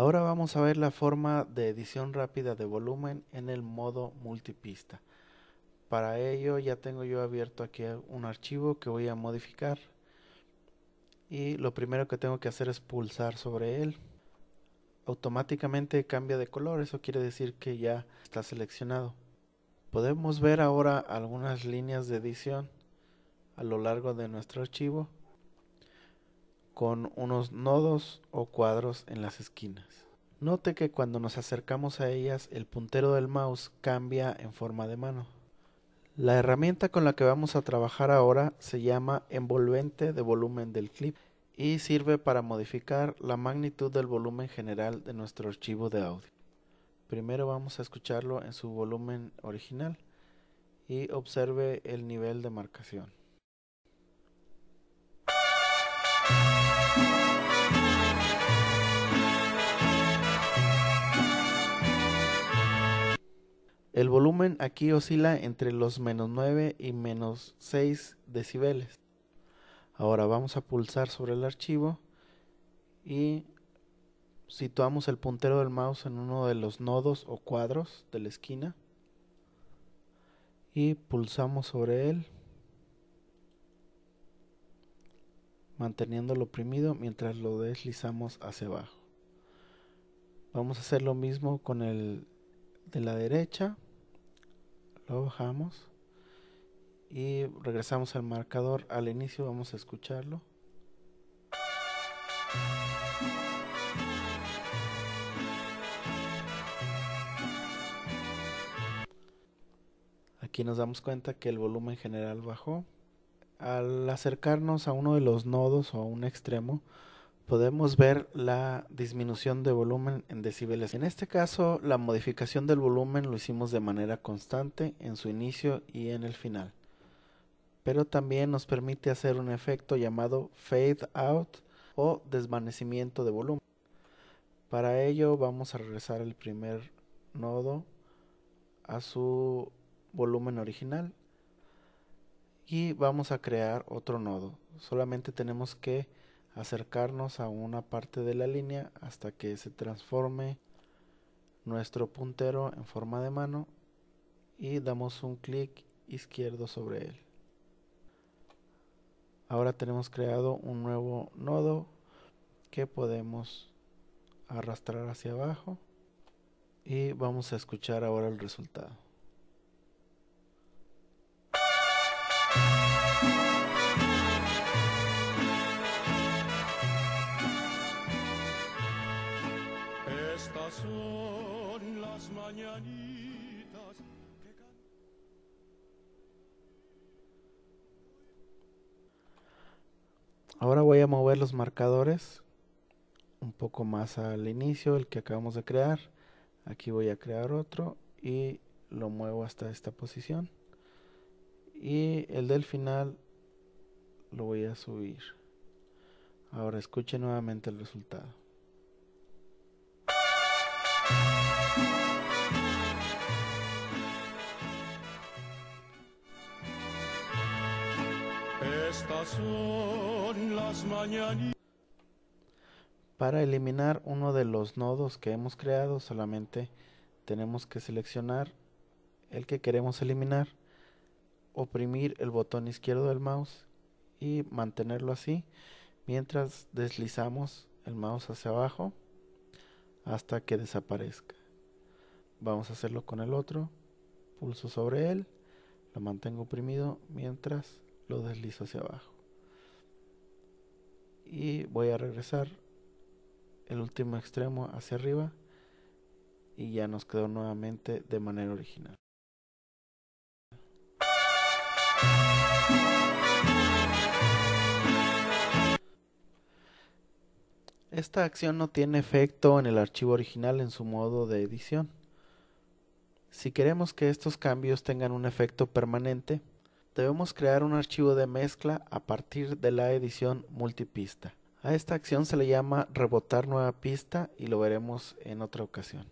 Ahora vamos a ver la forma de edición rápida de volumen en el modo multipista. Para ello ya tengo yo abierto aquí un archivo que voy a modificar. Y lo primero que tengo que hacer es pulsar sobre él. Automáticamente cambia de color, eso quiere decir que ya está seleccionado. Podemos ver ahora algunas líneas de edición a lo largo de nuestro archivo con unos nodos o cuadros en las esquinas. Note que cuando nos acercamos a ellas el puntero del mouse cambia en forma de mano. La herramienta con la que vamos a trabajar ahora se llama envolvente de volumen del clip y sirve para modificar la magnitud del volumen general de nuestro archivo de audio. Primero vamos a escucharlo en su volumen original y observe el nivel de marcación. El volumen aquí oscila entre los menos 9 y menos 6 decibeles. Ahora vamos a pulsar sobre el archivo y situamos el puntero del mouse en uno de los nodos o cuadros de la esquina y pulsamos sobre él manteniéndolo oprimido mientras lo deslizamos hacia abajo. Vamos a hacer lo mismo con el de la derecha lo bajamos y regresamos al marcador al inicio vamos a escucharlo aquí nos damos cuenta que el volumen general bajó al acercarnos a uno de los nodos o a un extremo podemos ver la disminución de volumen en decibeles. En este caso, la modificación del volumen lo hicimos de manera constante en su inicio y en el final. Pero también nos permite hacer un efecto llamado fade out o desvanecimiento de volumen. Para ello vamos a regresar el primer nodo a su volumen original y vamos a crear otro nodo. Solamente tenemos que acercarnos a una parte de la línea hasta que se transforme nuestro puntero en forma de mano y damos un clic izquierdo sobre él. Ahora tenemos creado un nuevo nodo que podemos arrastrar hacia abajo y vamos a escuchar ahora el resultado. son las mañanitas Ahora voy a mover los marcadores un poco más al inicio, el que acabamos de crear. Aquí voy a crear otro y lo muevo hasta esta posición. Y el del final lo voy a subir. Ahora escuche nuevamente el resultado. Para eliminar uno de los nodos que hemos creado solamente tenemos que seleccionar el que queremos eliminar, oprimir el botón izquierdo del mouse y mantenerlo así mientras deslizamos el mouse hacia abajo hasta que desaparezca. Vamos a hacerlo con el otro, pulso sobre él, lo mantengo oprimido mientras lo deslizo hacia abajo. Y voy a regresar el último extremo hacia arriba y ya nos quedó nuevamente de manera original. Esta acción no tiene efecto en el archivo original en su modo de edición. Si queremos que estos cambios tengan un efecto permanente, Debemos crear un archivo de mezcla a partir de la edición multipista. A esta acción se le llama rebotar nueva pista y lo veremos en otra ocasión.